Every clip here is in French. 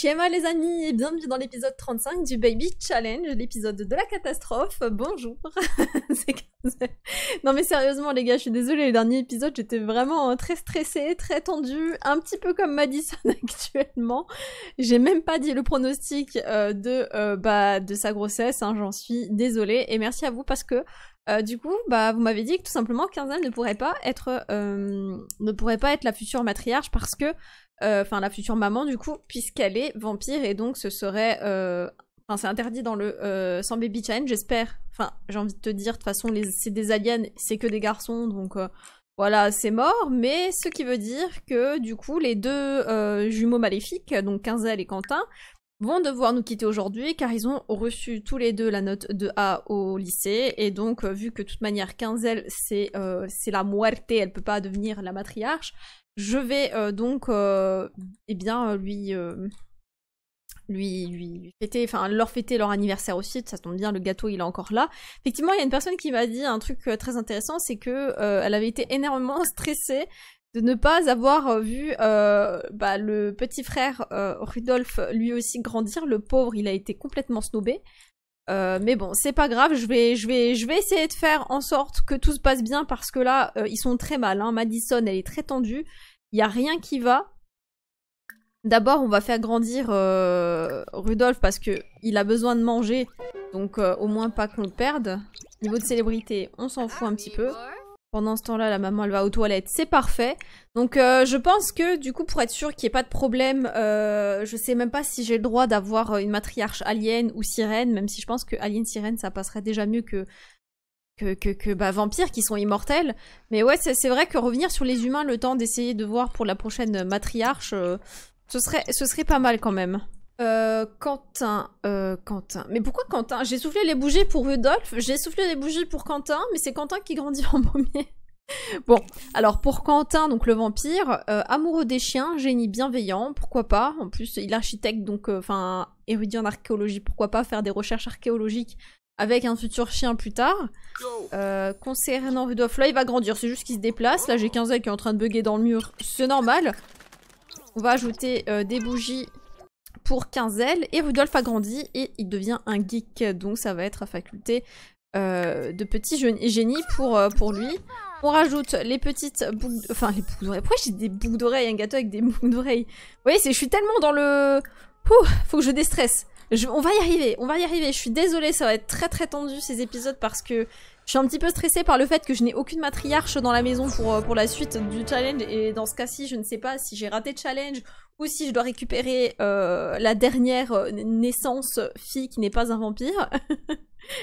Shema les amis et bienvenue dans l'épisode 35 du Baby Challenge, l'épisode de la catastrophe. Bonjour. non mais sérieusement les gars, je suis désolée, le dernier épisode j'étais vraiment très stressée, très tendue, un petit peu comme Madison actuellement. J'ai même pas dit le pronostic euh, de, euh, bah, de sa grossesse, hein, j'en suis désolée et merci à vous parce que euh, du coup, bah, vous m'avez dit que tout simplement Kinzel ne pourrait pas être ne pourrait pas être la future matriarche parce que euh, enfin la future maman du coup, puisqu'elle est vampire et donc ce serait euh, Enfin, c'est interdit dans le euh, sans baby challenge, j'espère. Enfin, j'ai envie de te dire, de toute façon, c'est des aliens, c'est que des garçons, donc voilà, c'est mort. Mais ce qui veut dire que du coup, les deux jumeaux maléfiques, donc Quinzel et Quentin, vont devoir nous quitter aujourd'hui car ils ont reçu tous les deux la note de A au lycée et donc euh, vu que de toute manière Quinzel c'est euh, c'est la muerte, elle peut pas devenir la matriarche, je vais euh, donc eh bien lui lui, lui, fêter, enfin leur fêter leur anniversaire aussi, ça tombe bien, le gâteau il est encore là. Effectivement, il y a une personne qui m'a dit un truc très intéressant, c'est que elle avait été énormément stressée de ne pas avoir euh, vu euh, bah, le petit frère euh, Rudolf lui aussi grandir. Le pauvre, il a été complètement snobé. mais bon, c'est pas grave, je vais, je, vais, je vais essayer de faire en sorte que tout se passe bien parce que là, ils sont très mal. Hein. Madison, elle est très tendue. Il n'y a rien qui va. D'abord, on va faire grandir Rudolf parce que il a besoin de manger. Donc, au moins pas qu'on le perde. Niveau de célébrité, on s'en fout un petit peu. Pendant ce temps-là, la maman, elle va aux toilettes. C'est parfait. Donc, euh, je pense que, du coup, pour être sûr qu'il n'y ait pas de problème, je euh, je sais même pas si j'ai le droit d'avoir euh, une matriarche alien ou sirène, même si je pense que alien-sirène, ça passerait déjà mieux que que, que, bah, vampires qui sont immortels. Mais ouais, c'est vrai que revenir sur les humains, le temps d'essayer de voir pour la prochaine matriarche, ce, serait, ce serait pas mal quand même. Euh, Quentin, euh, Quentin. Mais pourquoi Quentin J'ai soufflé les bougies pour Rudolf, j'ai soufflé les bougies pour Quentin, mais c'est Quentin qui grandit en premier. bon, alors pour Quentin, donc le vampire, euh, amoureux des chiens, génie bienveillant, pourquoi pas En plus, il est architecte, donc euh, enfin érudit en archéologie, pourquoi pas faire des recherches archéologiques avec un futur chien plus tard. concernant Rudolf, là il va grandir, c'est juste qu'il se déplace. Là j'ai 15 qui est en train de bugger dans le mur, c'est normal. On va ajouter des bougies pour 15 ailes et Rudolf grandi et il devient un geek. Donc ça va être à faculté euh, de petits génie pour, euh, pour lui. On rajoute les petites boucles... Enfin, les boucles d'oreilles. Pourquoi j'ai des boucles d'oreilles Un gâteau avec des boucles d'oreilles Vous voyez, je suis tellement dans le... faut que je déstresse. on va y arriver, on va y arriver. Je suis désolée, ça va être très très tendu ces épisodes parce que je suis un petit peu stressée par le fait que je n'ai aucune matriarche dans la maison pour, euh, pour la suite du challenge. Et dans ce cas-ci, je ne sais pas si j'ai raté le challenge ou si je dois récupérer euh, la dernière euh, naissance fille qui n'est pas un vampire.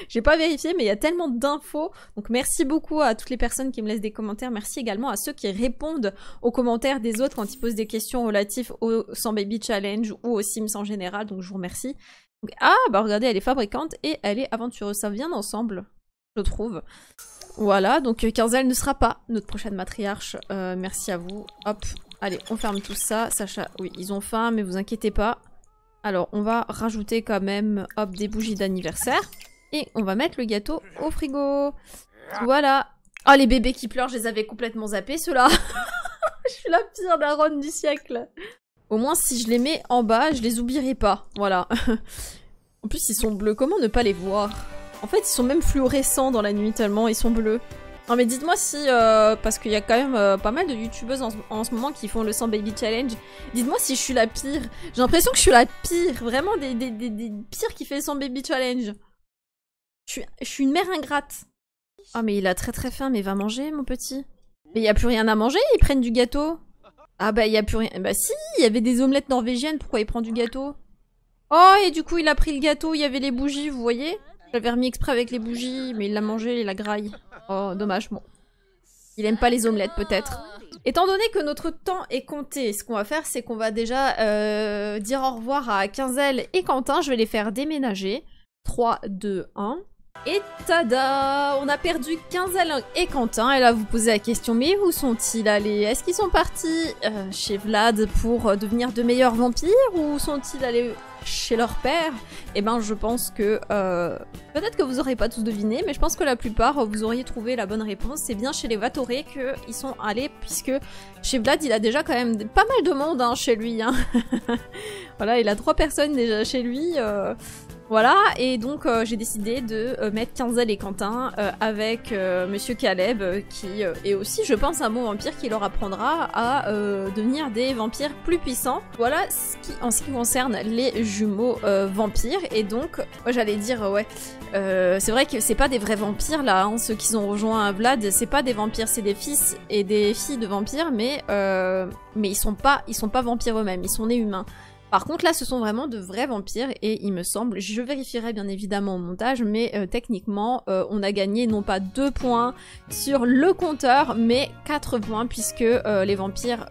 J'ai pas vérifié, mais il y a tellement d'infos. Donc merci beaucoup à toutes les personnes qui me laissent des commentaires. Merci également à ceux qui répondent aux commentaires des autres quand ils posent des questions relatives au Sans Baby Challenge ou aux Sims en général. Donc je vous remercie. ah, bah regardez, elle est fabricante et elle est aventureuse. Ça vient d'ensemble, je trouve. Voilà, donc euh, elle ne sera pas notre prochaine matriarche. merci à vous. Hop, Allez, on ferme tout ça. Sacha, oui, ils ont faim, mais vous inquiétez pas. Alors, on va rajouter quand même, hop, des bougies d'anniversaire. Et on va mettre le gâteau au frigo. Voilà. Ah, oh, les bébés qui pleurent, je les avais complètement zappés, ceux-là. je suis la pire daronne du siècle. Au moins, si je les mets en bas, je les oublierai pas. Voilà. en plus, ils sont bleus. Comment ne pas les voir En fait, ils sont même fluorescents dans la nuit tellement ils sont bleus. Non mais dites-moi si, euh, parce qu'il y a quand même euh, pas mal de youtubeuses en, ce moment qui font le 100 baby challenge, dites-moi si je suis la pire. J'ai l'impression que je suis la pire, vraiment des, des, des, pires qui fait le 100 baby challenge. Je suis, une mère ingrate. Oh mais il a très très faim, mais va manger mon petit. Mais il n'y a plus rien à manger, ils prennent du gâteau. Ah bah il y a plus rien. Bah si, il y avait des omelettes norvégiennes, pourquoi il prend du gâteau Oh et du coup il a pris le gâteau, il y avait les bougies, vous voyez j'avais remis exprès avec les bougies, mais il l'a mangé il la graille. Oh, dommage, bon. Il aime pas les omelettes, peut-être. Étant donné que notre temps est compté, ce qu'on va faire, c'est qu'on va déjà euh, dire au revoir à Quinzel et Quentin. Je vais les faire déménager. 3, 2, 1. Et tada On a perdu 15 alain et Quentin. Et là, vous posez la question, mais où sont-ils allés Est-ce qu'ils sont partis euh, chez Vlad pour euh, devenir de meilleurs vampires ou sont-ils allés chez leur père Eh ben, je pense que... Euh, peut-être que vous n'aurez pas tous deviné, mais je pense que la plupart, vous auriez trouvé la bonne réponse. C'est bien chez les Vatoré qu'ils sont allés, puisque chez Vlad, il a déjà quand même pas mal de monde hein, chez lui. Hein. voilà, il a trois personnes déjà chez lui. Voilà, et donc euh, j'ai décidé de euh, mettre Quinzel et Quentin euh, avec Monsieur Caleb, qui est aussi, je pense, un bon vampire qui leur apprendra à devenir des vampires plus puissants. Voilà ce qui, en ce qui concerne les jumeaux vampires. Et donc, j'allais dire, ouais, c'est vrai que c'est pas des vrais vampires là, hein, ceux qui ont rejoint Vlad, c'est pas des vampires, c'est des fils et des filles de vampires, mais, mais ils, sont pas, ils sont pas vampires eux-mêmes, ils sont nés humains. Par contre, là, ce sont vraiment de vrais vampires et il me semble, je vérifierai bien évidemment au montage, mais euh, techniquement, euh, on a gagné non pas 2 points sur le compteur, mais 4 points puisque euh, les vampires,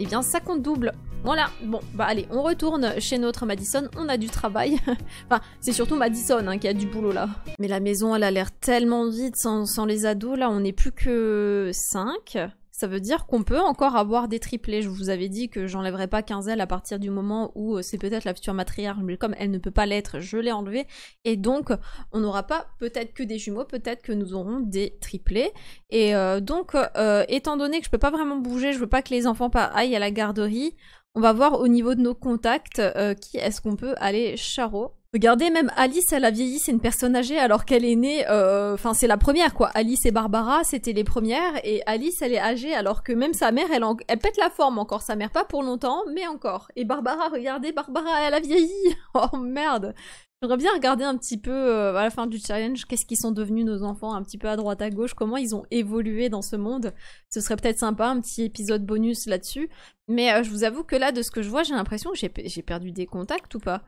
eh bien, ça compte double. Voilà, bon, bah allez, on retourne chez notre Madison, on a du travail. enfin, c'est surtout Madison hein, qui a du boulot là. Mais la maison, elle a l'air tellement vide sans, sans les ados, là, on n'est plus que 5 ça veut dire qu'on peut encore avoir des triplés. Je vous avais dit que j'enlèverais pas 15 à partir du moment où euh, c'est peut-être la future matriarche, mais comme elle ne peut pas l'être, je l'ai enlevée. Et donc, on n'aura pas peut-être que des jumeaux, peut-être que nous aurons des triplés. Et euh, donc, euh, étant donné que je peux pas vraiment bouger, je veux pas que les enfants aillent à la garderie, on va voir au niveau de nos contacts qui est-ce qu'on peut aller charot. Regardez, même Alice, elle a vieilli, c'est une personne âgée alors qu'elle est née, euh, enfin c'est la première quoi. Alice et Barbara, c'était les premières et Alice, elle est âgée alors que même sa mère, elle, elle pète la forme encore, sa mère pas pour longtemps, mais encore. Et Barbara, regardez, Barbara, elle a vieilli. oh merde. J'aimerais bien regarder un petit peu euh, à la fin du challenge qu'est-ce qu'ils sont devenus nos enfants, un petit peu à droite à gauche, comment ils ont évolué dans ce monde. Ce serait peut-être sympa, un petit épisode bonus là-dessus. Mais euh, je vous avoue que là, de ce que je vois, j'ai l'impression que j'ai perdu des contacts ou pas.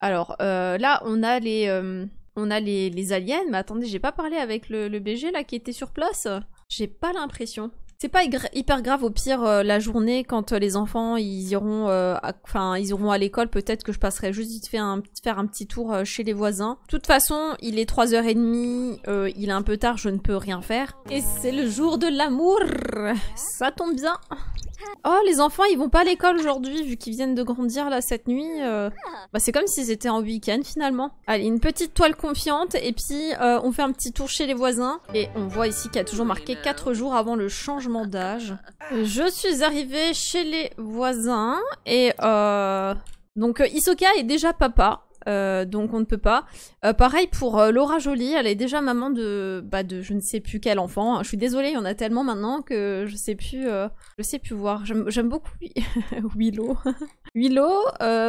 Alors euh, là, on a les, euh, on a les, aliens, mais attendez, j'ai pas parlé avec le, BG là qui était sur place. J'ai pas l'impression. C'est pas hyper grave au pire euh, la journée quand les enfants ils iront, enfin ils iront à l'école. Peut-être que je passerai juste vite un, faire un petit tour chez les voisins. De toute façon, il est 3h30, il est un peu tard, je ne peux rien faire. Et c'est le jour de l'amour. Ça tombe bien. Oh, les enfants, ils vont pas à l'école aujourd'hui, vu qu'ils viennent de grandir là cette nuit. Euh. Bah, c'est comme s'ils étaient en week-end finalement. Allez, une petite toile confiante, et puis euh, on fait un petit tour chez les voisins. Et on voit ici qu'il y a toujours marqué 4 jours avant le changement d'âge. Je suis arrivée chez les voisins, et euh, Donc Isoka est déjà papa, euh, donc on ne peut pas. Euh, pareil pour euh, Laura Jolie, elle est déjà maman de, bah, de je ne sais plus quel enfant. Hein. Je suis désolée, il y en a tellement maintenant que je sais plus, sais plus voir. J'aime beaucoup Willow. Willow,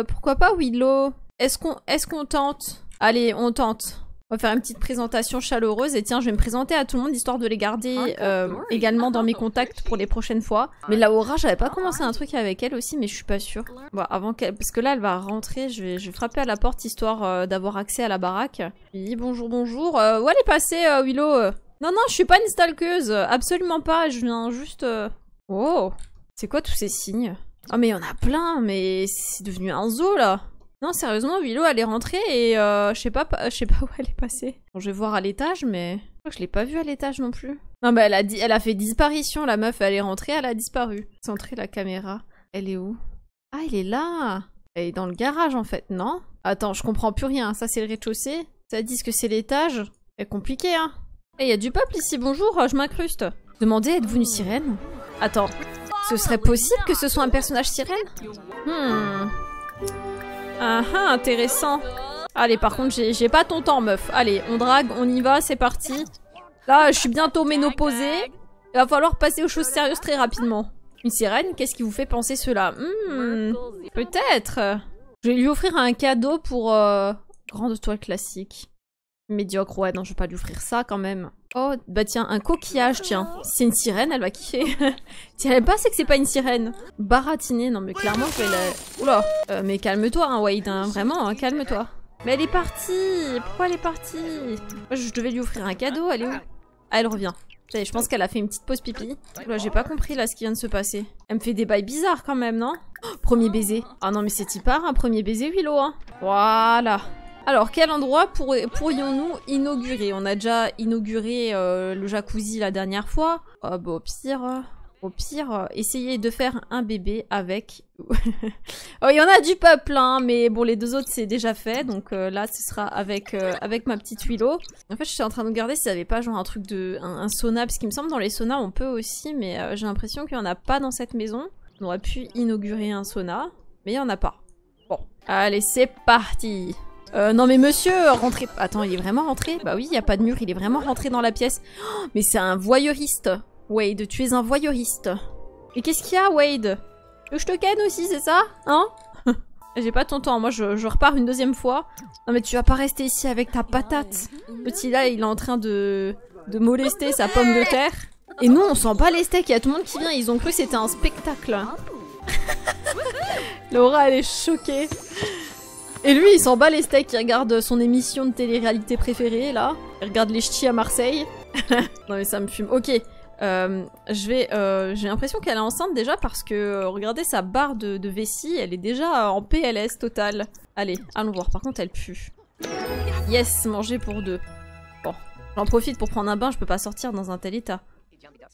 pourquoi pas Willow Est-ce qu'on, est-ce qu'on tente Allez, on tente. On va faire une petite présentation chaleureuse et tiens, je vais me présenter à tout le monde histoire de les garder ah, euh, également dans ah, mes contacts pour les prochaines fois. Ah, mais là, aura j'avais pas commencé un truc avec elle aussi, mais je suis pas sûre. Bon, avant qu'elle, parce que là, elle va rentrer, je vais, je vais frapper à la porte histoire euh, d'avoir accès à la baraque. Je bonjour, bonjour. Euh, où elle est passée, Willow Non, non, je suis pas une stalkeuse, absolument pas. Je viens juste. Oh, c'est quoi tous ces signes Oh mais il y en a plein, mais c'est devenu un zoo là non, sérieusement, Willow, elle est rentrée et euh, je sais pas, pas où elle est passée. Bon, je vais voir à l'étage, mais je crois que je l'ai pas vue à l'étage non plus. Non, mais bah, elle a, dit, elle a fait disparition, la meuf. Elle est rentrée, elle a disparu. Centrer la caméra. Elle est où Ah, elle est là Elle est dans le garage en fait, non Attends, je comprends plus rien. Ça, c'est le rez-de-chaussée. Ça dit que c'est l'étage. C'est compliqué, hein Eh, y a du peuple ici. Bonjour, je m'incruste. Demandez, êtes-vous une sirène Attends, ce serait possible que ce soit un personnage sirène Hmm. Ah ah, intéressant. Allez, par contre, j'ai pas ton temps, meuf. Allez, on drague, on y va, c'est parti. Là, je suis bientôt ménoposée. Il va falloir passer aux choses sérieuses très rapidement. Une sirène, qu'est-ce qui vous fait penser cela hmm, Peut-être. Je vais lui offrir un cadeau pour... Euh, grande toile classique. Médiocre, ouais, non, je vais pas lui offrir ça quand même. Oh, bah tiens, un coquillage, tiens. C'est une sirène, elle va kiffer. tiens elle pas, c'est que c'est pas une sirène. baratinée non mais clairement, je vais la... Oula euh, Mais calme-toi, hein, Wade, hein, vraiment, hein, calme-toi. Mais elle est partie Pourquoi elle est partie je devais lui offrir un cadeau, elle est où Ah, elle revient. Je pense qu'elle a fait une petite pause pipi. Là, j'ai pas compris là ce qui vient de se passer. Elle me fait des bails bizarres quand même, non Premier baiser. Ah non, mais c'est type un premier baiser, Willow. Hein. Voilà. Alors, quel endroit pourrions-nous inaugurer On a déjà inauguré euh, le jacuzzi la dernière fois. Oh, bah, au pire, euh, au pire, euh, essayez de faire un bébé avec... oh, il y en a du peuple, hein, mais bon, les deux autres, c'est déjà fait. Donc là, ce sera avec, avec ma petite huileau. En fait, je suis en train de regarder s'il n'y avait pas genre un truc de... Un, sauna, parce qu'il me semble dans les saunas, on peut aussi, mais j'ai l'impression qu'il n'y en a pas dans cette maison. On aurait pu inaugurer un sauna, mais il n'y en a pas. Bon, allez, c'est parti euh, non mais monsieur, rentrez... Attends, il est vraiment rentré Bah oui, il n'y a pas de mur, il est vraiment rentré dans la pièce. Oh, mais c'est un voyeuriste. Wade, tu es un voyeuriste. Et qu'est-ce qu'il y a, Wade je te ken aussi, c'est ça Hein J'ai pas ton temps, moi je, repars une deuxième fois. Non mais tu vas pas rester ici avec ta patate. Petit là, il est en train de, de molester sa pomme de terre. Et nous, on sent pas les steaks, il y a tout le monde qui vient, ils ont cru que c'était un spectacle. Laura, elle est choquée. Et lui, il s'en bat les steaks, il regarde son émission de télé-réalité préférée, là. Il regarde les ch'tis à Marseille. non mais ça me fume. Ok, euh, je vais, euh, j'ai l'impression qu'elle est enceinte déjà parce que, euh, regardez sa barre de, vessie, elle est déjà en PLS total. Allez, allons voir. Par contre, elle pue. Yes, manger pour deux. Bon, j'en profite pour prendre un bain, je peux pas sortir dans un tel état.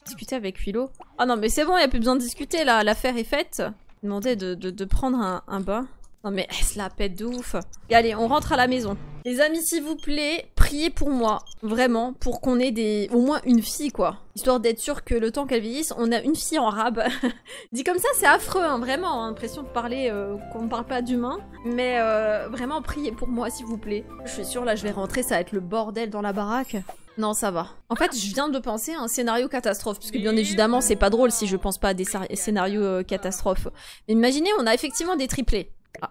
Discuter avec Willow. Ah non, mais c'est bon, y a plus besoin de discuter là, l'affaire est faite. Demander de, prendre un bain. Non mais elle se la pète de ouf. allez, on rentre à la maison. Les amis, s'il vous plaît, priez pour moi. Vraiment, pour qu'on ait des... au moins une fille, quoi. Histoire d'être sûr que le temps qu'elle vieillisse, on a une fille en rabe. Dit comme ça, c'est affreux, hein, vraiment. Hein, impression de parler euh, qu'on ne parle pas d'humain. Mais euh, vraiment, priez pour moi, s'il vous plaît. Je suis sûre, là, je vais rentrer, ça va être le bordel dans la baraque. Non, ça va. En fait, je viens de penser à un scénario catastrophe, parce que bien évidemment, c'est pas drôle si je pense pas à des scénarios euh, catastrophes. imaginez, on a effectivement des triplés. Ah,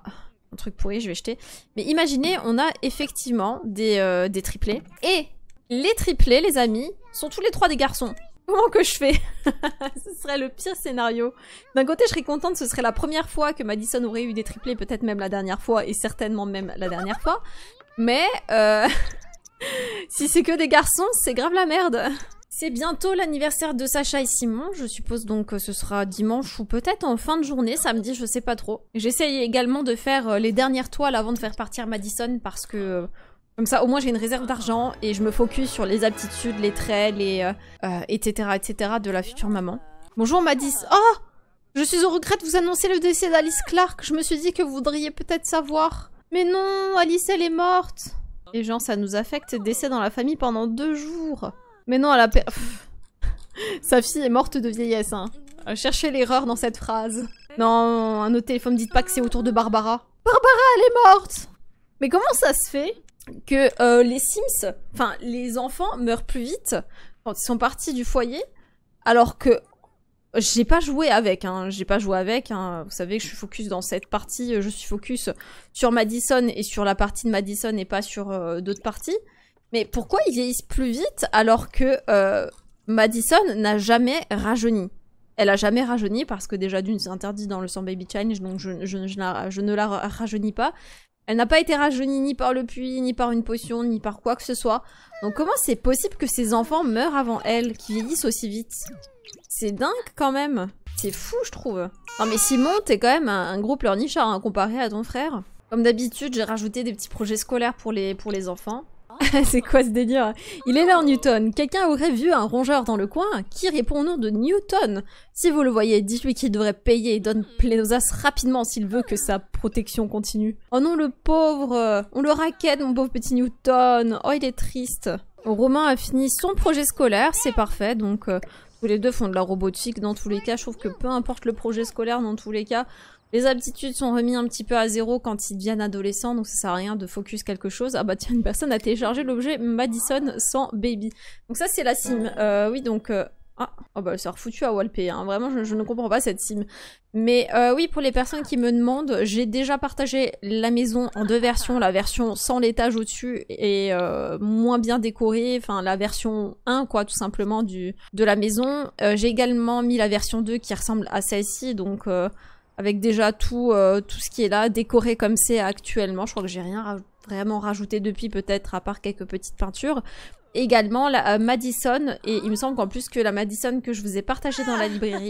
un truc pourri, je vais jeter. Mais imaginez, on a effectivement des, euh, des triplés. Et les triplés, les amis, sont tous les trois des garçons. Comment que je fais Ce serait le pire scénario. D'un côté, je serais contente, ce serait la première fois que Madison aurait eu des triplés, peut-être même la dernière fois, et certainement même la dernière fois. Mais euh, si c'est que des garçons, c'est grave la merde. C'est bientôt l'anniversaire de Sacha et Simon, je suppose donc que ce sera dimanche ou peut-être en fin de journée, samedi, je sais pas trop. J'essaye également de faire euh, les dernières toiles avant de faire partir Madison parce que euh, comme ça au moins j'ai une réserve d'argent et je me focus sur les aptitudes, les traits, les etc euh, etc de la future maman. Bonjour Madison. Oh Je suis au regret de vous annoncer le décès d'Alice Clark, je me suis dit que vous voudriez peut-être savoir. Mais non, Alice elle est morte les gens, ça nous affecte, décès dans la famille pendant deux jours. Mais non, elle a... perdu. Sa fille est morte de vieillesse, hein. Euh, cherchez l'erreur dans cette phrase. Non, un autre téléphone, dites pas que c'est autour de Barbara. Barbara, elle est morte Mais comment ça se fait que euh, les Sims, enfin, les enfants meurent plus vite quand ils sont partis du foyer, alors que j'ai pas joué avec, hein. J'ai pas joué avec, hein. Vous savez que je suis focus dans cette partie, je suis focus sur Madison et sur la partie de Madison et pas sur euh, d'autres parties. Mais pourquoi ils vieillissent plus vite alors que euh, Madison n'a jamais rajeuni Elle a jamais rajeuni parce que déjà d'une, c'est interdit dans le 100 Baby Challenge, donc je, ne la rajeunis pas. Elle n'a pas été rajeunie ni par le puits, ni par une potion, ni par quoi que ce soit. Donc comment c'est possible que ces enfants meurent avant elle, qu'ils vieillissent aussi vite c'est dingue quand même. C'est fou, je trouve. Non mais Simon, t'es quand même un, groupe gros pleurnichard hein, comparé à ton frère. Comme d'habitude, j'ai rajouté des petits projets scolaires pour les, pour les enfants. c'est quoi ce délire Il est là en Newton. Quelqu'un aurait vu un rongeur dans le coin Qui répond au nom de Newton Si vous le voyez, dites-lui qu'il devrait payer et donne Plénosas rapidement s'il veut que sa protection continue. Oh non, le pauvre On le raquette, mon pauvre petit Newton Oh, il est triste Romain a fini son projet scolaire, c'est parfait, donc euh, les deux font de la robotique. Dans tous les cas, je trouve que peu importe le projet scolaire, dans tous les cas, les aptitudes sont remises un petit peu à zéro quand ils deviennent adolescents, donc ça sert à rien de focus quelque chose. Ah bah tiens, une personne a téléchargé l'objet Madison sans baby. Donc ça, c'est la sim. Euh, oui, donc... Euh, ah, oh bah ça refoutu à Walpé, hein. vraiment je, ne comprends pas cette sim. Mais euh, oui, pour les personnes qui me demandent, j'ai déjà partagé la maison en deux versions, la version sans l'étage au-dessus et euh, moins bien décorée, enfin la version 1 quoi tout simplement du, de la maison. Euh, j'ai également mis la version 2 qui ressemble à celle-ci, donc avec déjà tout, tout ce qui est là, décoré comme c'est actuellement. Je crois que j'ai rien vraiment rajouté depuis peut-être à part quelques petites peintures également la euh, Madison, et il me semble qu'en plus que la Madison que je vous ai partagée dans la librairie,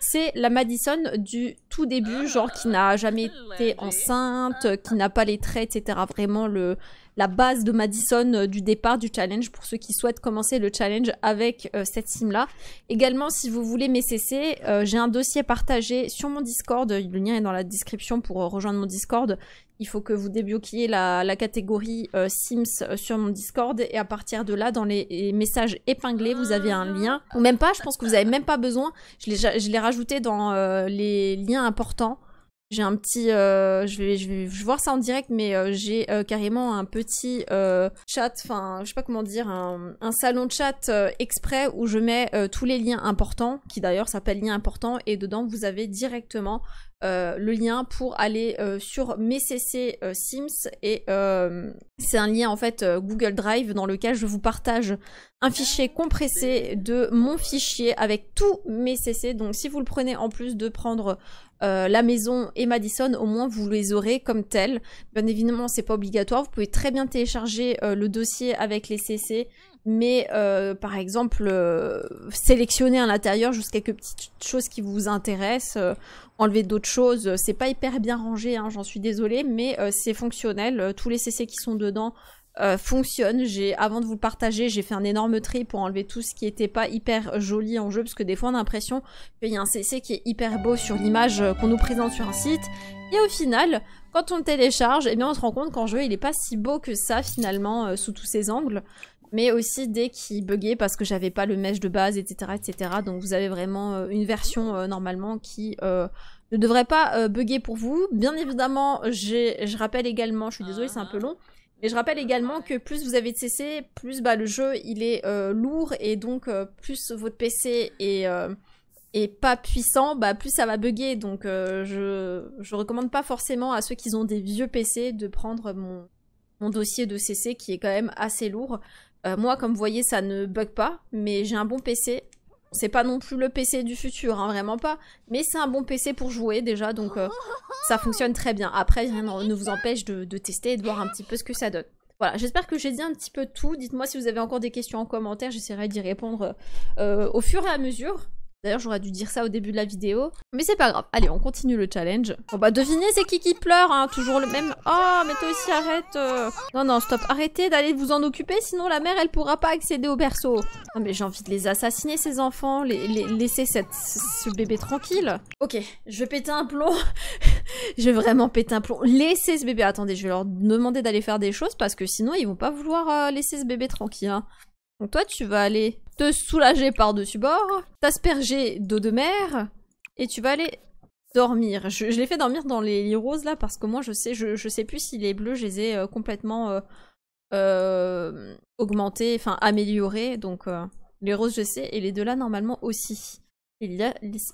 c'est la Madison du tout début, genre qui n'a jamais été enceinte, qui n'a pas les traits, etc. Vraiment le, la base de Madison euh, du départ du challenge pour ceux qui souhaitent commencer le challenge avec euh, cette sim là. Également, si vous voulez mes CC, euh, j'ai un dossier partagé sur mon Discord. Le lien est dans la description pour rejoindre mon Discord il faut que vous débloquiez la, catégorie Sims sur mon Discord et à partir de là, dans les, messages épinglés, vous avez un lien. Ou même pas, je pense que vous n'avez même pas besoin. Je l'ai rajouté dans les liens importants j'ai un petit, euh, je, vais, voir ça en direct, mais euh, j'ai euh, carrément un petit chat, enfin, je sais pas comment dire, un, un salon de chat exprès où je mets tous les liens importants, qui d'ailleurs s'appelle liens importants, et dedans vous avez directement euh, le lien pour aller euh, sur mes CC euh, Sims et c'est un lien en fait Google Drive dans lequel je vous partage un fichier compressé de mon fichier avec tous mes CC. Donc si vous le prenez en plus de prendre la maison et Madison, au moins vous les aurez comme tels. Bien évidemment, c'est pas obligatoire. Vous pouvez très bien télécharger le dossier avec les CC mais euh, par exemple euh, sélectionner à l'intérieur juste quelques petites choses qui vous intéressent, euh, enlever d'autres choses, c'est pas hyper bien rangé, hein, j'en suis désolée, mais c'est fonctionnel, tous les CC qui sont dedans fonctionnent, j'ai, avant de vous le partager, j'ai fait un énorme tri pour enlever tout ce qui était pas hyper joli en jeu, parce que des fois on a l'impression qu'il y a un CC qui est hyper beau sur l'image qu'on nous présente sur un site, et au final, quand on le télécharge, eh bien on se rend compte qu'en jeu il est pas si beau que ça finalement sous tous ses angles, mais aussi dès qui buguait parce que j'avais pas le mesh de base, etc., etc. Donc vous avez vraiment euh, une version euh, normalement qui euh, ne devrait pas bugger pour vous. Bien évidemment, je rappelle également, je suis désolée, c'est un peu ah. long, mais je rappelle également que plus vous avez de CC, plus bah, le jeu il est lourd et donc plus votre PC est, est pas puissant, bah, plus ça va bugger. Donc je, je recommande pas forcément à ceux qui ont des vieux PC de prendre mon, mon dossier de CC qui est quand même assez lourd. Euh, moi, comme vous voyez, ça ne bug pas, mais j'ai un bon PC. C'est pas non plus le PC du futur, hein, vraiment pas. Mais c'est un bon PC pour jouer déjà, donc euh, ça fonctionne très bien. Après, rien ne vous empêche de, tester et de voir un petit peu ce que ça donne. Voilà, j'espère que j'ai dit un petit peu tout. Dites-moi si vous avez encore des questions en commentaire, j'essaierai d'y répondre euh, au fur et à mesure. D'ailleurs, j'aurais dû dire ça au début de la vidéo. Mais c'est pas grave. Allez, on continue le challenge. On va deviner c'est qui qui pleure, hein Toujours le même... Oh, mais toi aussi, arrête euh. Non, non, stop. Arrêtez d'aller vous en occuper, sinon la mère, elle pourra pas accéder au berceau. Non mais j'ai envie de les assassiner, ces enfants. Les, laisser ce bébé tranquille. Ok, je vais péter un plomb. je vais vraiment péter un plomb. Laissez ce bébé. Attendez, je vais leur demander d'aller faire des choses parce que sinon, ils vont pas vouloir euh, laisser ce bébé tranquille. Hein. Donc toi, tu vas aller te soulager par-dessus bord, t'asperger d'eau de mer, et tu vas aller dormir. Je, l'ai fait dormir dans les lits roses là, parce que moi, je sais, je, je sais plus si les bleus, je les ai euh, complètement euh, euh, augmentés, enfin améliorés. Donc les roses, je sais, et les deux là, normalement aussi. Les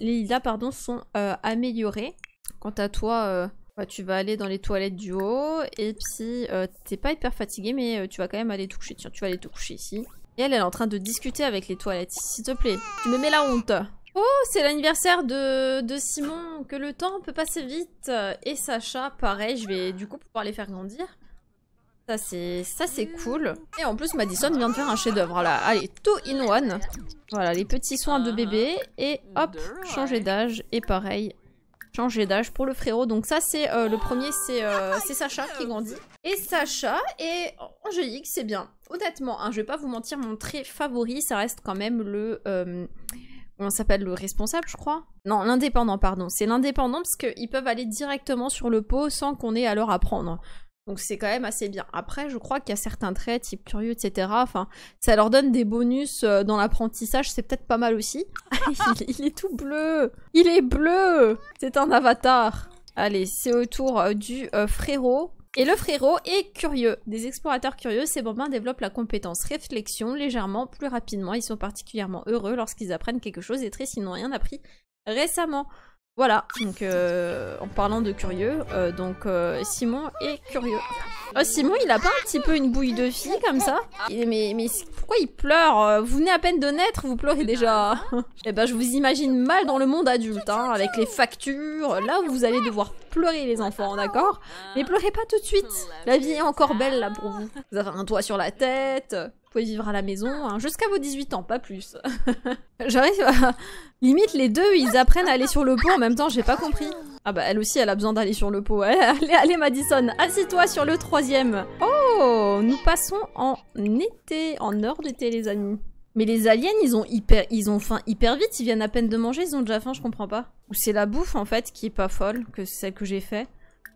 lilas, pardon, sont améliorés. Quant à toi, bah, tu vas aller dans les toilettes du haut, et puis t'es pas hyper fatigué, mais tu vas quand même aller te Tiens, tu vas aller te coucher ici. Et elle, elle est en train de discuter avec les toilettes, s'il te plaît. Tu me mets la honte. Oh, c'est l'anniversaire de, de, Simon, que le temps peut passer vite. Et Sacha, pareil, je vais du coup pouvoir les faire grandir. Ça c'est ça c'est cool. Et en plus Madison vient de faire un chef d'œuvre Allez, tout in one. Voilà, les petits soins de bébé et hop, changer d'âge et pareil, changer d'âge pour le frérot. Donc ça c'est euh, le premier euh, c'est Sacha qui grandit et Sacha. Et Angélique, c'est bien. Honnêtement, je hein, je vais pas vous mentir, mon trait favori, ça reste quand même le... Euh, on s'appelle le responsable, je crois. Non, l'indépendant, pardon. C'est l'indépendant parce qu'ils peuvent aller directement sur le pot sans qu'on ait à leur apprendre. Donc c'est quand même assez bien. Après, je crois qu'il y a certains traits, type curieux, etc. Enfin, ça leur donne des bonus euh, dans l'apprentissage, c'est peut-être pas mal aussi. il, est, tout bleu Il est bleu C'est un avatar Allez, c'est au tour euh, du frérot. Et le frérot est curieux. Des explorateurs curieux, ces bambins développent la compétence réflexion légèrement plus rapidement. Ils sont particulièrement heureux lorsqu'ils apprennent quelque chose et très s'ils n'ont rien appris récemment. Voilà, donc euh, en parlant de curieux, euh, donc euh, Simon est curieux. Oh, Simon, il a pas un petit peu une bouille de fille comme ça mais, mais pourquoi il pleure Vous venez à peine de naître, vous pleurez déjà. eh ben, je vous imagine mal dans le monde adulte, hein, avec les factures. Là, vous allez devoir pleurer les enfants, d'accord Mais pleurez pas tout de suite. La vie est encore belle là pour vous. Vous avez un toit sur la tête, pouvez vivre à la maison hein, jusqu'à vos 18 ans, pas plus. J'arrive à... Limite, les deux, ils apprennent à aller sur le pot en même temps, j'ai pas compris. Ah bah, elle aussi, elle a besoin d'aller sur le pot. Allez, allez Madison, assis-toi sur le troisième. Oh, nous passons en été, en heure d'été, les amis. Mais les aliens, ils ont hyper, ils ont faim hyper vite, ils viennent à peine de manger, ils ont déjà faim, je comprends pas. Ou c'est la bouffe, en fait, qui est pas folle, que celle que j'ai fait.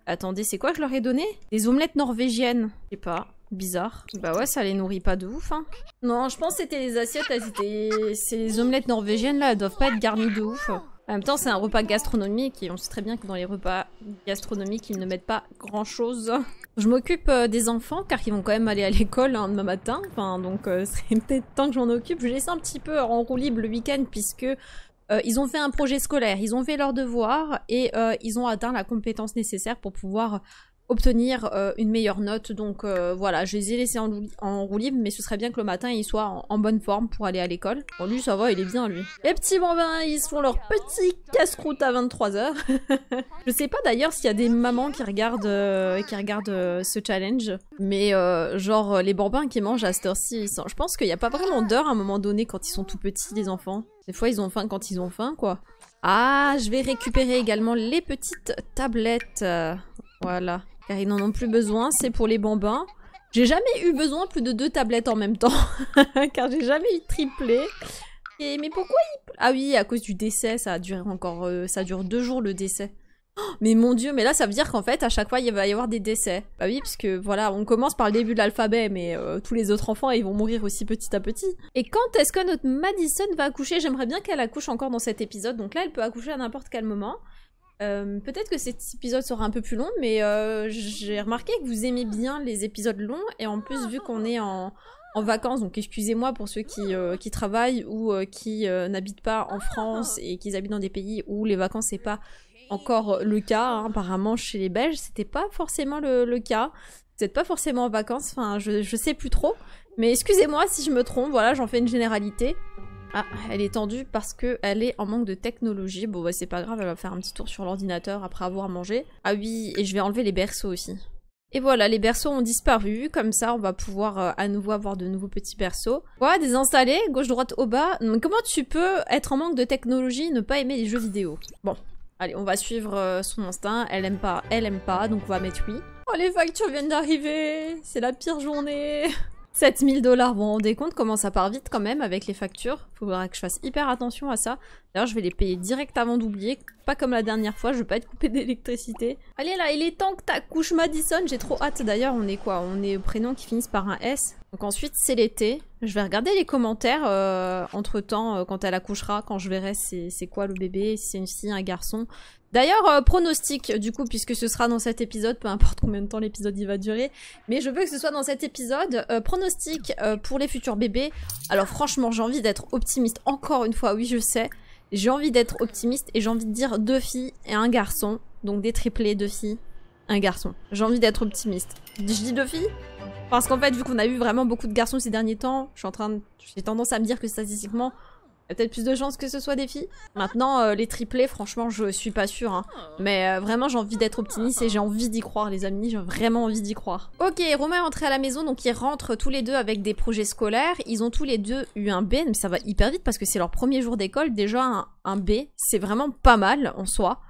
Attendez, c'est quoi que je leur ai donné Des omelettes norvégiennes. Je sais pas. Bizarre. Bah ouais, ça les nourrit pas de ouf. Hein. Non, je pense que c'était les assiettes, elles Ces omelettes norvégiennes là, elles doivent pas être garnies de ouf. En même temps, c'est un repas gastronomique et on sait très bien que dans les repas gastronomiques, ils ne mettent pas grand chose. Je m'occupe euh, des enfants car ils vont quand même aller à l'école demain matin. donc euh, c'est peut-être temps que j'en occupe. Je laisse un petit peu en roue libre le week-end puisque euh, ils ont fait un projet scolaire, ils ont fait leurs devoirs et ils ont atteint la compétence nécessaire pour pouvoir obtenir euh, une meilleure note. Donc euh, voilà, je les ai laissés en, en, roue libre, mais ce serait bien que le matin, ils soient en, bonne forme pour aller à l'école. Bon, lui, ça va, il est bien, lui. Les petits bambins, ils se font leur petit casse-croûte à 23h. je sais pas d'ailleurs s'il y a des mamans qui regardent, euh, qui regardent ce challenge, mais genre les bambins qui mangent à cette heure-ci, je pense qu'il n'y a pas vraiment d'heure à un moment donné quand ils sont tout petits, les enfants. Des fois, ils ont faim quand ils ont faim, quoi. Ah, je vais récupérer également les petites tablettes. Voilà. Car ils n'en ont plus besoin, c'est pour les bambins. J'ai jamais eu besoin plus de deux tablettes en même temps. car j'ai jamais eu triplé. mais pourquoi il... Ah oui, à cause du décès, ça dure encore... Euh, ça dure deux jours le décès. Oh, mais mon dieu, mais là ça veut dire qu'en fait à chaque fois il va y avoir des décès. Bah oui, parce que voilà, on commence par le début de l'alphabet, mais euh, tous les autres enfants ils vont mourir aussi petit à petit. Et quand est-ce que notre Madison va accoucher J'aimerais bien qu'elle accouche encore dans cet épisode, donc là elle peut accoucher à n'importe quel moment. Euh, peut-être que cet épisode sera un peu plus long, mais euh, j'ai remarqué que vous aimez bien les épisodes longs. Et en plus, vu qu'on est en, vacances, donc excusez-moi pour ceux qui, euh, qui travaillent ou qui n'habitent pas en France et qui habitent dans des pays où les vacances, c'est pas encore le cas. Hein, apparemment, chez les Belges, c'était pas forcément le, cas. Vous n'êtes pas forcément en vacances, enfin, je, je sais plus trop. Mais excusez-moi si je me trompe, voilà, j'en fais une généralité. Ah, elle est tendue parce qu'elle est en manque de technologie. Bon, bah c'est pas grave, elle va faire un petit tour sur l'ordinateur après avoir mangé. Ah oui, et je vais enlever les berceaux aussi. Et voilà, les berceaux ont disparu, comme ça on va pouvoir euh, à nouveau avoir de nouveaux petits berceaux. Ouais, désinstaller, gauche-droite au bas. Hmm, comment tu peux être en manque de technologie, et ne pas aimer les jeux vidéo Bon, allez, on va suivre euh, son instinct. Elle aime pas, elle aime pas, donc on va mettre oui. Oh, les factures viennent d'arriver C'est la pire journée 7000 dollars, vous vous rendez compte comment ça part vite quand même avec les factures. Faudra que je fasse hyper attention à ça. D'ailleurs, je vais les payer direct avant d'oublier. Pas comme la dernière fois, je veux pas être coupée d'électricité. Allez là, il est temps que t'accouches Madison. J'ai trop hâte d'ailleurs. On est quoi On est prénom qui finissent par un S. Donc ensuite, c'est l'été. Je vais regarder les commentaires euh, entre temps euh, quand elle accouchera, quand je verrai c'est quoi le bébé, si c'est une fille, un garçon. D'ailleurs, euh, pronostic, du coup, puisque ce sera dans cet épisode, peu importe combien de temps l'épisode y va durer, mais je veux que ce soit dans cet épisode, euh, pronostic euh, pour les futurs bébés. Alors franchement, j'ai envie d'être optimiste, encore une fois, oui je sais, j'ai envie d'être optimiste et j'ai envie de dire deux filles et un garçon, donc des triplés, deux filles, un garçon. J'ai envie d'être optimiste. Je dis deux filles parce qu'en fait, vu qu'on a eu vraiment beaucoup de garçons ces derniers temps, je suis en train j'ai tendance à me dire que statistiquement, y a peut-être plus de chances que ce soit des filles. Maintenant, euh, les triplés, franchement, je suis pas sûre. Hein. Mais euh, vraiment, j'ai envie d'être optimiste et j'ai envie d'y croire, les amis. J'ai vraiment envie d'y croire. Ok, Romain est rentré à la maison, donc ils rentrent tous les deux avec des projets scolaires. Ils ont tous les deux eu un B, mais ça va hyper vite parce que c'est leur premier jour d'école. Déjà, un, B, c'est vraiment pas mal en soi.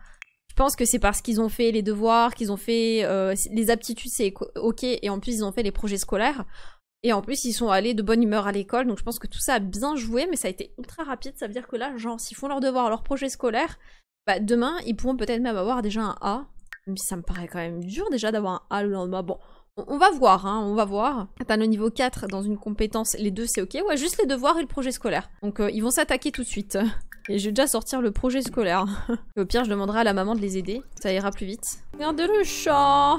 Je pense que c'est parce qu'ils ont fait les devoirs, qu'ils ont fait euh, les aptitudes, c'est ok, et en plus ils ont fait les projets scolaires. Et en plus, ils sont allés de bonne humeur à l'école, donc je pense que tout ça a bien joué, mais ça a été ultra rapide. Ça veut dire que là, genre, s'ils font leur devoir, leur projet scolaire, bah, demain, ils pourront peut-être même avoir déjà un A. Mais ça me paraît quand même dur déjà d'avoir un A le lendemain. Bon, on va voir, hein, on va voir. T'as le niveau 4 dans une compétence, les deux c'est ok. Ouais, juste les devoirs et le projet scolaire. Donc euh, ils vont s'attaquer tout de suite. Et je vais déjà sortir le projet scolaire. Au pire, je demanderai à la maman de les aider. Ça ira plus vite. Regardez le chat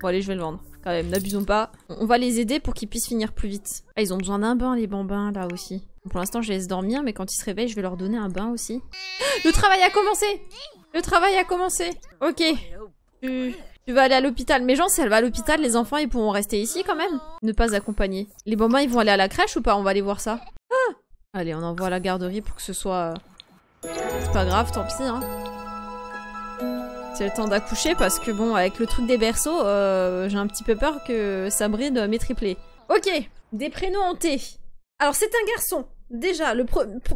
Bon allez, je vais le vendre. Quand même, n'abusons pas. On va les aider pour qu'ils puissent finir plus vite. Ah, ils ont besoin d'un bain, les bambins, là aussi. Pour l'instant, je les laisse dormir, mais quand ils se réveillent, je vais leur donner un bain aussi. Le travail a commencé Le travail a commencé Ok. Tu, vas aller à l'hôpital. Mais genre, si elle va à l'hôpital, les enfants, ils pourront rester ici quand même. Ne pas accompagner. Les bambins, ils vont aller à la crèche ou pas On va aller voir ça. Ah Allez, on envoie à la garderie pour que ce soit... Euh, c'est pas grave, tant pis, hein. C'est le temps d'accoucher parce que bon, avec le truc des berceaux, euh, j'ai un petit peu peur que ça bride mes triplés. Ok, des prénoms en T. Alors c'est un garçon. Déjà, le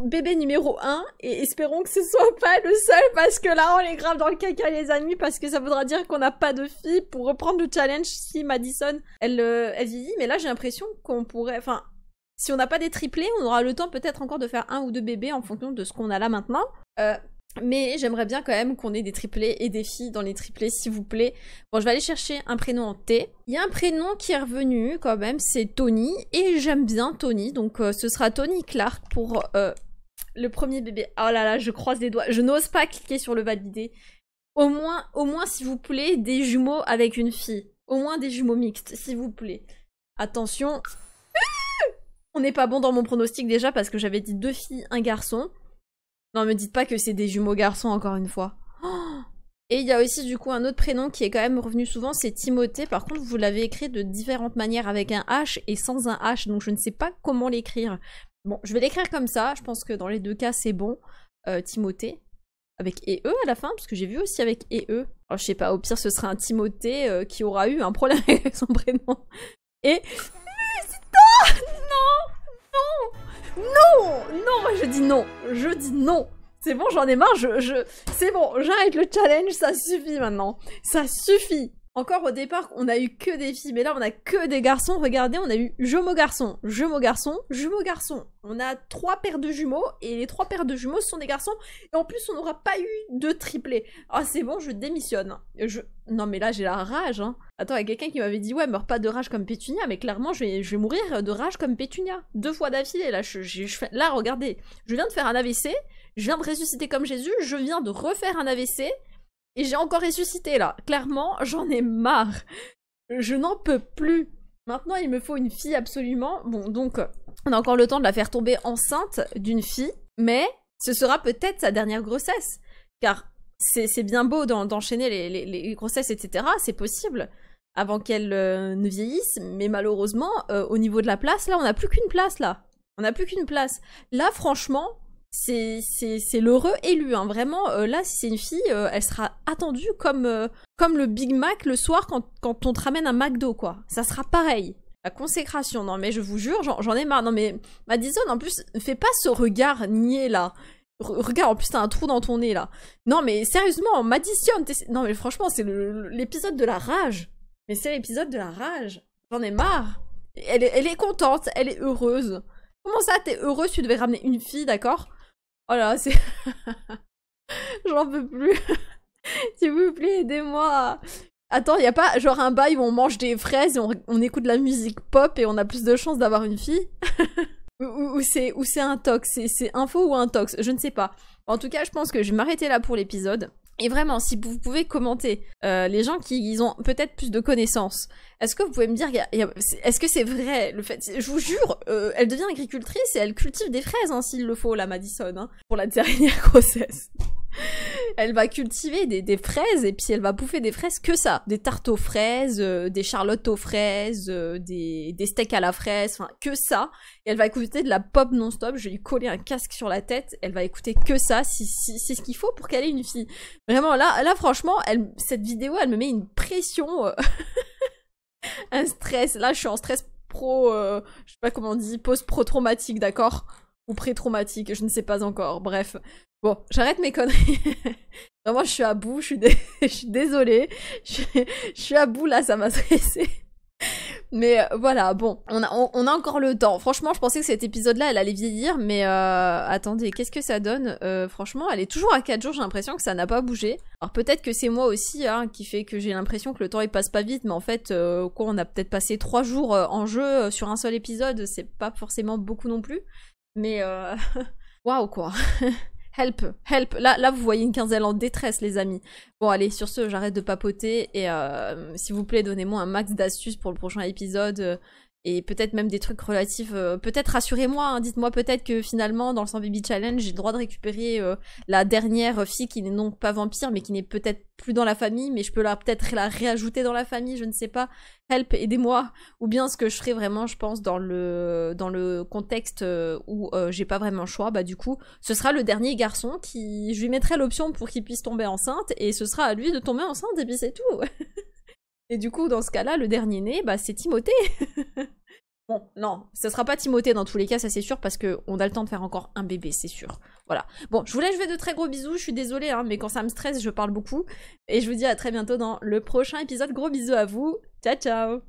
bébé numéro 1, et espérons que ce soit pas le seul, parce que là, on est grave dans le caca, les amis, parce que ça voudra dire qu'on n'a pas de fille pour reprendre le challenge si Madison, elle, euh, elle vieillit. Mais là, j'ai l'impression qu'on pourrait... Enfin, si on n'a pas des triplés, on aura le temps peut-être encore de faire un ou deux bébés en fonction de ce qu'on a là maintenant. Euh, mais j'aimerais bien quand même qu'on ait des triplés et des filles dans les triplés, s'il vous plaît. Bon, je vais aller chercher un prénom en T. Il y a un prénom qui est revenu quand même, c'est Tony. Et j'aime bien Tony, donc euh, ce sera Tony Clark pour euh, le premier bébé. Oh là là, je croise les doigts. Je n'ose pas cliquer sur le valider. Au moins, au moins, s'il vous plaît, des jumeaux avec une fille. Au moins des jumeaux mixtes, s'il vous plaît. Attention. Ah On n'est pas bon dans mon pronostic déjà parce que j'avais dit deux filles, un garçon. Non, me dites pas que c'est des jumeaux garçons, encore une fois. et il y a aussi du coup un autre prénom qui est quand même revenu souvent, c'est Timothée. Par contre, vous l'avez écrit de différentes manières avec un H et sans un H, donc je ne sais pas comment l'écrire. Bon, je vais l'écrire comme ça, je pense que dans les deux cas c'est bon. Euh, Timothée, avec e, e à la fin, parce que j'ai vu aussi avec E. e. Alors je sais pas, au pire ce sera un Timothée euh, qui aura eu un problème avec son prénom. Et... c'est toi non Non non Non, moi je dis non. Je dis non. C'est bon, j'en ai marre, je... je... C'est bon, j'arrête le challenge, ça suffit maintenant. Ça suffit. Encore au départ, on a eu que des filles, mais là on a que des garçons. Regardez, on a eu jumeaux garçons, jumeaux garçons, jumeaux garçons. On a trois paires de jumeaux et les trois paires de jumeaux sont des garçons. Et en plus, on n'aura pas eu de triplé. Ah, c'est bon, je démissionne. Je... Non, mais là j'ai la rage. Hein. Attends, il y a quelqu'un qui m'avait dit Ouais, meurs pas de rage comme Pétunia, mais clairement, je vais, mourir de rage comme Pétunia. Deux fois d'affilée. Là, là, regardez, je viens de faire un AVC, je viens de ressusciter comme Jésus, je viens de refaire un AVC. Et j'ai encore ressuscité là. Clairement, j'en ai marre. Je n'en peux plus. Maintenant, il me faut une fille absolument. Bon, donc, on a encore le temps de la faire tomber enceinte d'une fille, mais ce sera peut-être sa dernière grossesse. Car c'est bien beau d'enchaîner les, grossesses, etc. C'est possible avant qu'elle euh, ne vieillisse, mais malheureusement, euh, au niveau de la place, là, on n'a plus qu'une place, là. On n'a plus qu'une place. Là, franchement, c'est l'heureux élu. Hein. Vraiment, euh, là, c'est une fille, euh, elle sera attendue comme, euh, comme le Big Mac le soir quand, on te ramène un McDo, quoi. Ça sera pareil. La consécration, non mais je vous jure, j'en ai marre. Non mais Madison, en plus, fais pas ce regard nié là. regarde, en plus t'as un trou dans ton nez là. Non mais sérieusement, Madison, non mais franchement, c'est l'épisode de la rage. Mais c'est l'épisode de la rage. J'en ai marre. Elle, elle est contente, elle est heureuse. Comment ça, t'es heureux, tu devais ramener une fille, d'accord voilà, oh c'est... J'en peux plus. S'il vous plaît, aidez-moi. Attends, y a pas genre un bail où on mange des fraises et on, écoute de la musique pop et on a plus de chances d'avoir une fille Ou, c'est ou c'est un tox C'est info ou un tox Je ne sais pas. En tout cas, je pense que je vais m'arrêter là pour l'épisode. Et vraiment, si vous pouvez commenter, euh, les gens qui ils ont peut-être plus de connaissances, est-ce que vous pouvez me dire, est-ce que c'est vrai le fait Je vous jure, euh, elle devient agricultrice et elle cultive des fraises, hein, s'il le faut, la Madison, hein, pour la dernière grossesse. elle va cultiver des, fraises et puis elle va bouffer des fraises que ça. Des tartes aux fraises, euh, des charlottes aux fraises, euh, des, des, steaks à la fraise, enfin que ça. Et elle va écouter de la pop non-stop, je vais lui coller un casque sur la tête, elle va écouter que ça, si, si, c'est ce qu'il faut pour qu'elle ait une fille. Vraiment, là, là franchement, cette vidéo, elle me met une pression, euh, un stress. Là, je suis en stress pro, je sais pas comment on dit, post-pro-traumatique, d'accord Ou pré-traumatique, je ne sais pas encore, bref. Bon, j'arrête mes conneries. Vraiment, je suis à bout, je suis, désolée. Je suis... à bout là, ça m'a stressé. Mais euh, voilà, bon, on a, on, a encore le temps. Franchement, je pensais que cet épisode-là, elle allait vieillir, mais euh, attendez, qu'est-ce que ça donne euh, Franchement, elle est toujours à 4 jours, j'ai l'impression que ça n'a pas bougé. Alors peut-être que c'est moi aussi hein, qui fait que j'ai l'impression que le temps il passe pas vite, mais en fait, quoi, on a peut-être passé 3 jours en jeu sur un seul épisode, c'est pas forcément beaucoup non plus. Mais waouh, quoi Help, help. Là, là, vous voyez une quinzaine en détresse, les amis. Bon, allez, sur ce, j'arrête de papoter et euh, s'il vous plaît, donnez-moi un max d'astuces pour le prochain épisode. Euh, et peut-être même des trucs relatifs. Euh, peut-être rassurez-moi, hein, dites-moi peut-être que finalement dans le 100 Baby Challenge, j'ai le droit de récupérer euh, la dernière fille qui n'est donc pas vampire, mais qui n'est peut-être plus dans la famille, mais je peux la peut-être la réajouter dans la famille, je ne sais pas. Help, aidez-moi. Ou bien ce que je ferai vraiment, je pense, dans le dans le contexte euh, où j'ai pas vraiment choix, bah du coup, ce sera le dernier garçon qui je lui mettrai l'option pour qu'il puisse tomber enceinte, et ce sera à lui de tomber enceinte et puis c'est tout. Et du coup, dans ce cas-là, le dernier né, bah, c'est Timothée. bon, non, ce sera pas Timothée dans tous les cas, ça c'est sûr, parce qu'on a le temps de faire encore un bébé, c'est sûr. Voilà. Bon, je vous laisse, je de très gros bisous, je suis désolée, hein, mais quand ça me stresse, je parle beaucoup. Et je vous dis à très bientôt dans le prochain épisode. Gros bisous à vous. Ciao, ciao